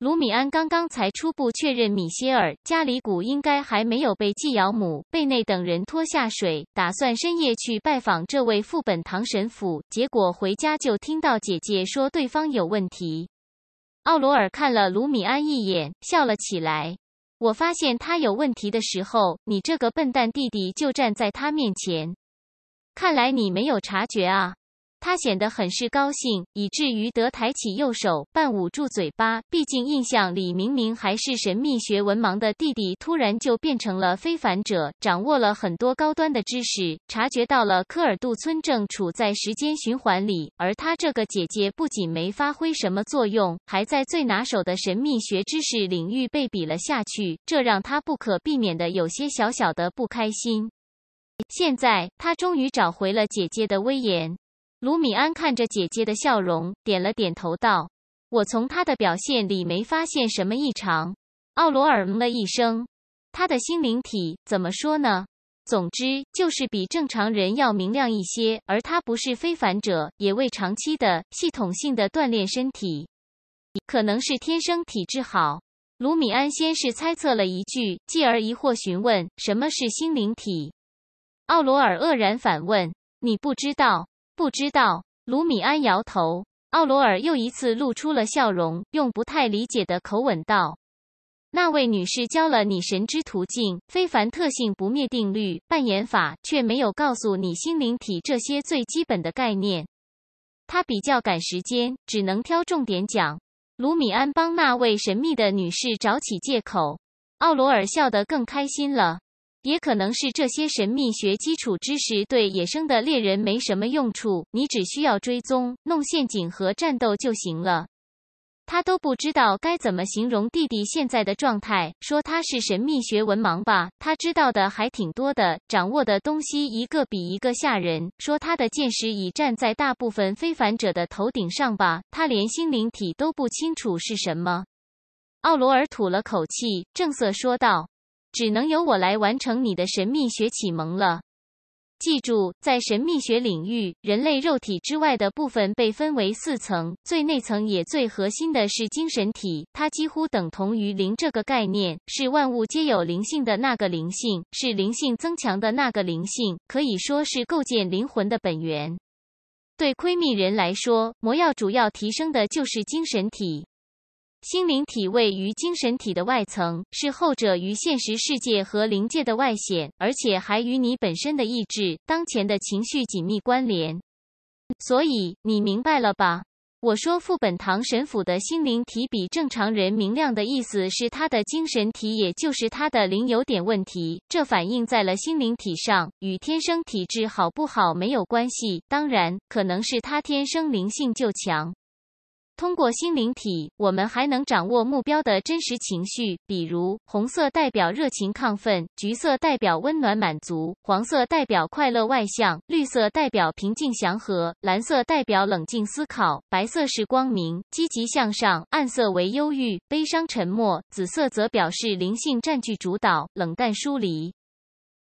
卢米安刚刚才初步确认，米歇尔加里古应该还没有被季尧姆贝内等人拖下水，打算深夜去拜访这位副本堂神父。结果回家就听到姐姐说对方有问题。奥罗尔看了卢米安一眼，笑了起来。我发现他有问题的时候，你这个笨蛋弟弟就站在他面前，看来你没有察觉啊。他显得很是高兴，以至于得抬起右手，半捂住嘴巴。毕竟印象里明明还是神秘学文盲的弟弟，突然就变成了非凡者，掌握了很多高端的知识，察觉到了科尔杜村正处在时间循环里。而他这个姐姐不仅没发挥什么作用，还在最拿手的神秘学知识领域被比了下去，这让他不可避免的有些小小的不开心。现在他终于找回了姐姐的威严。卢米安看着姐姐的笑容，点了点头，道：“我从他的表现里没发现什么异常。”奥罗尔嗯了一声：“他的心灵体怎么说呢？总之就是比正常人要明亮一些。而他不是非凡者，也未长期的系统性的锻炼身体，可能是天生体质好。”卢米安先是猜测了一句，继而疑惑询问：“什么是心灵体？”奥罗尔愕然反问：“你不知道？”不知道，卢米安摇头。奥罗尔又一次露出了笑容，用不太理解的口吻道：“那位女士教了你神之途径、非凡特性、不灭定律、扮演法，却没有告诉你心灵体这些最基本的概念。她比较赶时间，只能挑重点讲。”卢米安帮那位神秘的女士找起借口。奥罗尔笑得更开心了。也可能是这些神秘学基础知识对野生的猎人没什么用处，你只需要追踪、弄陷阱和战斗就行了。他都不知道该怎么形容弟弟现在的状态，说他是神秘学文盲吧？他知道的还挺多的，掌握的东西一个比一个吓人。说他的见识已站在大部分非凡者的头顶上吧？他连心灵体都不清楚是什么。奥罗尔吐了口气，正色说道。只能由我来完成你的神秘学启蒙了。记住，在神秘学领域，人类肉体之外的部分被分为四层，最内层也最核心的是精神体，它几乎等同于灵这个概念，是万物皆有灵性的那个灵性，是灵性增强的那个灵性，可以说是构建灵魂的本源。对窥秘人来说，魔药主要提升的就是精神体。心灵体位于精神体的外层，是后者与现实世界和灵界的外显，而且还与你本身的意志、当前的情绪紧密关联。所以你明白了吧？我说，副本堂神府的心灵体比正常人明亮的意思是，他的精神体，也就是他的灵有点问题，这反映在了心灵体上，与天生体质好不好没有关系。当然，可能是他天生灵性就强。通过心灵体，我们还能掌握目标的真实情绪。比如，红色代表热情亢奋，橘色代表温暖满足，黄色代表快乐外向，绿色代表平静祥和，蓝色代表冷静思考，白色是光明积极向上，暗色为忧郁悲伤沉默，紫色则表示灵性占据主导，冷淡疏离。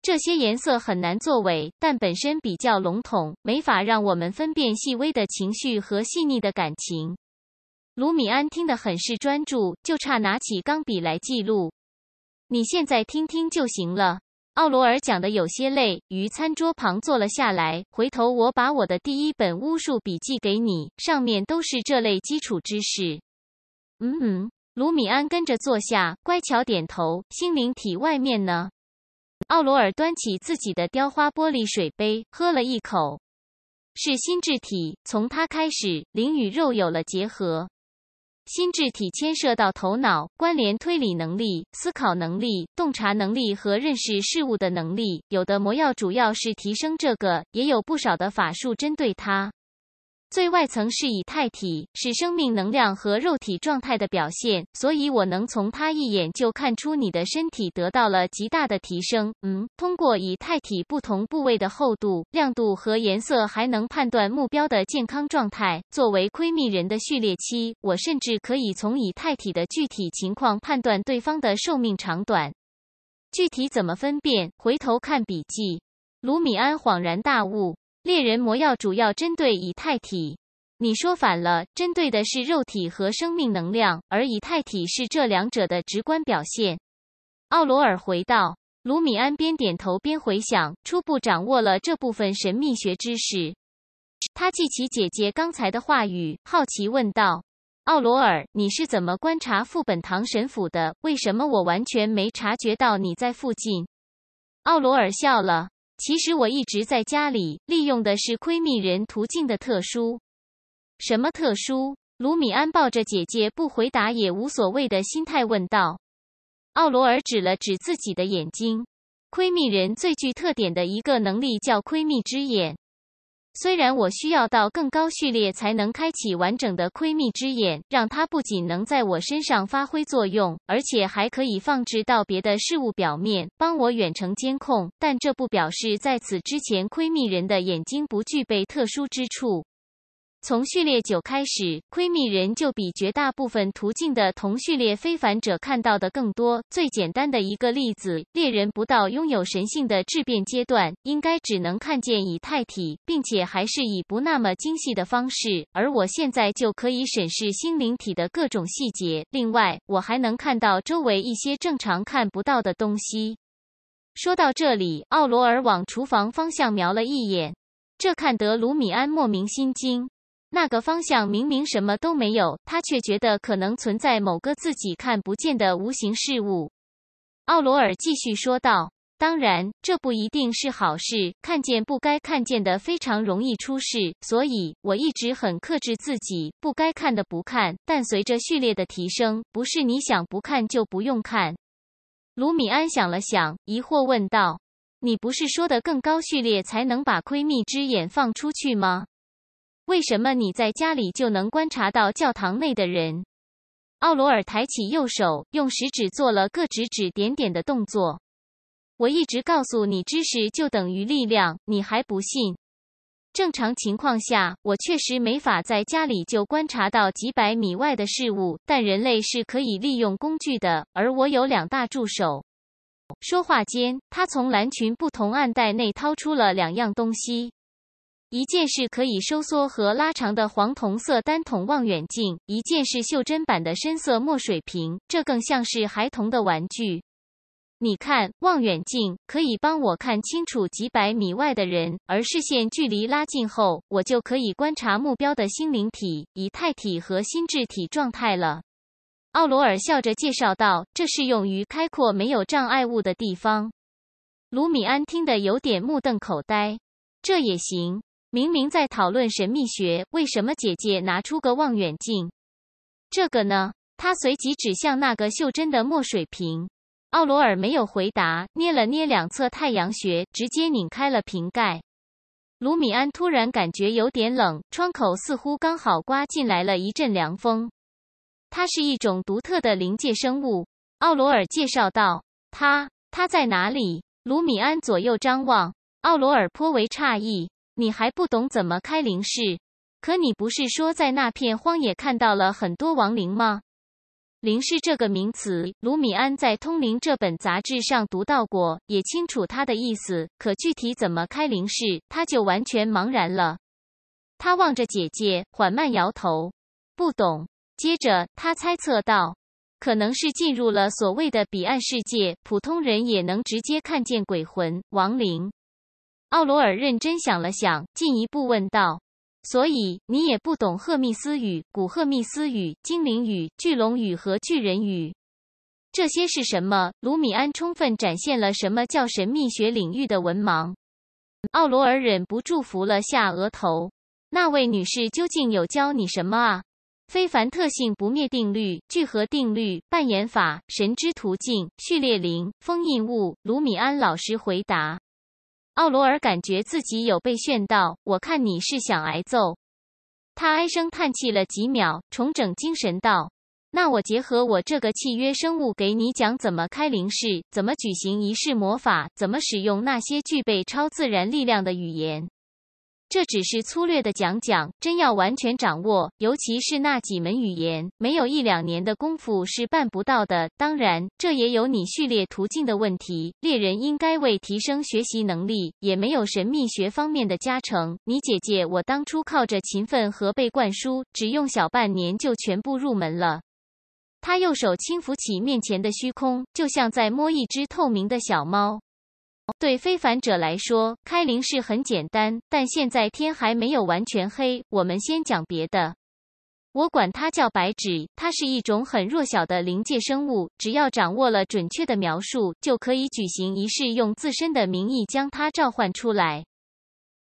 这些颜色很难作为，但本身比较笼统，没法让我们分辨细微的情绪和细腻的感情。卢米安听得很是专注，就差拿起钢笔来记录。你现在听听就行了。奥罗尔讲的有些累，于餐桌旁坐了下来。回头我把我的第一本巫术笔记给你，上面都是这类基础知识。嗯嗯，卢米安跟着坐下，乖巧点头。心灵体外面呢？奥罗尔端起自己的雕花玻璃水杯，喝了一口。是心智体，从他开始，灵与肉有了结合。心智体牵涉到头脑、关联推理能力、思考能力、洞察能力和认识事物的能力。有的魔药主要是提升这个，也有不少的法术针对它。最外层是以太体，是生命能量和肉体状态的表现，所以我能从它一眼就看出你的身体得到了极大的提升。嗯，通过以太体不同部位的厚度、亮度和颜色，还能判断目标的健康状态。作为窥密人的序列七，我甚至可以从以太体的具体情况判断对方的寿命长短。具体怎么分辨？回头看笔记，卢米安恍然大悟。猎人魔药主要针对以太体，你说反了，针对的是肉体和生命能量，而以太体是这两者的直观表现。奥罗尔回道，卢米安边点头边回想，初步掌握了这部分神秘学知识。他记起姐姐刚才的话语，好奇问道：“奥罗尔，你是怎么观察副本堂神府的？为什么我完全没察觉到你在附近？”奥罗尔笑了。其实我一直在家里利用的是窥秘人途径的特殊。什么特殊？卢米安抱着姐姐不回答也无所谓的心态问道。奥罗尔指了指自己的眼睛，窥秘人最具特点的一个能力叫窥秘之眼。虽然我需要到更高序列才能开启完整的窥秘之眼，让它不仅能在我身上发挥作用，而且还可以放置到别的事物表面，帮我远程监控，但这不表示在此之前窥秘人的眼睛不具备特殊之处。从序列九开始，窥秘人就比绝大部分途径的同序列非凡者看到的更多。最简单的一个例子，猎人不到拥有神性的质变阶段，应该只能看见以太体，并且还是以不那么精细的方式。而我现在就可以审视心灵体的各种细节。另外，我还能看到周围一些正常看不到的东西。说到这里，奥罗尔往厨房方向瞄了一眼，这看得卢米安莫名心惊。那个方向明明什么都没有，他却觉得可能存在某个自己看不见的无形事物。奥罗尔继续说道：“当然，这不一定是好事，看见不该看见的，非常容易出事。所以我一直很克制自己，不该看的不看。但随着序列的提升，不是你想不看就不用看。”卢米安想了想，疑惑问道：“你不是说的更高序列才能把窥蜜之眼放出去吗？”为什么你在家里就能观察到教堂内的人？奥罗尔抬起右手，用食指做了个指指点点的动作。我一直告诉你，知识就等于力量，你还不信？正常情况下，我确实没法在家里就观察到几百米外的事物，但人类是可以利用工具的，而我有两大助手。说话间，他从蓝裙不同暗袋内掏出了两样东西。一件是可以收缩和拉长的黄铜色单筒望远镜，一件是袖珍版的深色墨水瓶，这更像是孩童的玩具。你看，望远镜可以帮我看清楚几百米外的人，而视线距离拉近后，我就可以观察目标的心灵体、以太体和心智体状态了。奥罗尔笑着介绍道：“这适用于开阔没有障碍物的地方。”卢米安听得有点目瞪口呆，这也行。明明在讨论神秘学，为什么姐姐拿出个望远镜？这个呢？他随即指向那个袖珍的墨水瓶。奥罗尔没有回答，捏了捏两侧太阳穴，直接拧开了瓶盖。卢米安突然感觉有点冷，窗口似乎刚好刮进来了一阵凉风。它是一种独特的灵界生物，奥罗尔介绍道。它它在哪里？卢米安左右张望。奥罗尔颇为诧异。你还不懂怎么开灵视？可你不是说在那片荒野看到了很多亡灵吗？灵视这个名词，卢米安在《通灵》这本杂志上读到过，也清楚它的意思。可具体怎么开灵视，他就完全茫然了。他望着姐姐，缓慢摇头，不懂。接着他猜测道：“可能是进入了所谓的彼岸世界，普通人也能直接看见鬼魂、亡灵。”奥罗尔认真想了想，进一步问道：“所以你也不懂赫密斯语、古赫密斯语、精灵语、巨龙语和巨人语这些是什么？”卢米安充分展现了什么叫神秘学领域的文盲。奥罗尔忍不住扶了下额头：“那位女士究竟有教你什么啊？非凡特性、不灭定律、聚合定律、扮演法、神之途径、序列零、封印物。”卢米安老实回答。奥罗尔感觉自己有被炫到，我看你是想挨揍。他唉声叹气了几秒，重整精神道：“那我结合我这个契约生物，给你讲怎么开灵式，怎么举行仪式魔法，怎么使用那些具备超自然力量的语言。”这只是粗略的讲讲，真要完全掌握，尤其是那几门语言，没有一两年的功夫是办不到的。当然，这也有你序列途径的问题。猎人应该为提升学习能力，也没有神秘学方面的加成。你姐姐，我当初靠着勤奋和被灌输，只用小半年就全部入门了。他右手轻抚起面前的虚空，就像在摸一只透明的小猫。对非凡者来说，开灵是很简单。但现在天还没有完全黑，我们先讲别的。我管它叫白纸，它是一种很弱小的灵界生物。只要掌握了准确的描述，就可以举行仪式，用自身的名义将它召唤出来。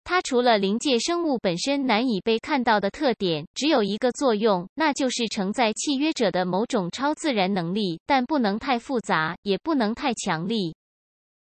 它除了灵界生物本身难以被看到的特点，只有一个作用，那就是承载契约者的某种超自然能力，但不能太复杂，也不能太强力。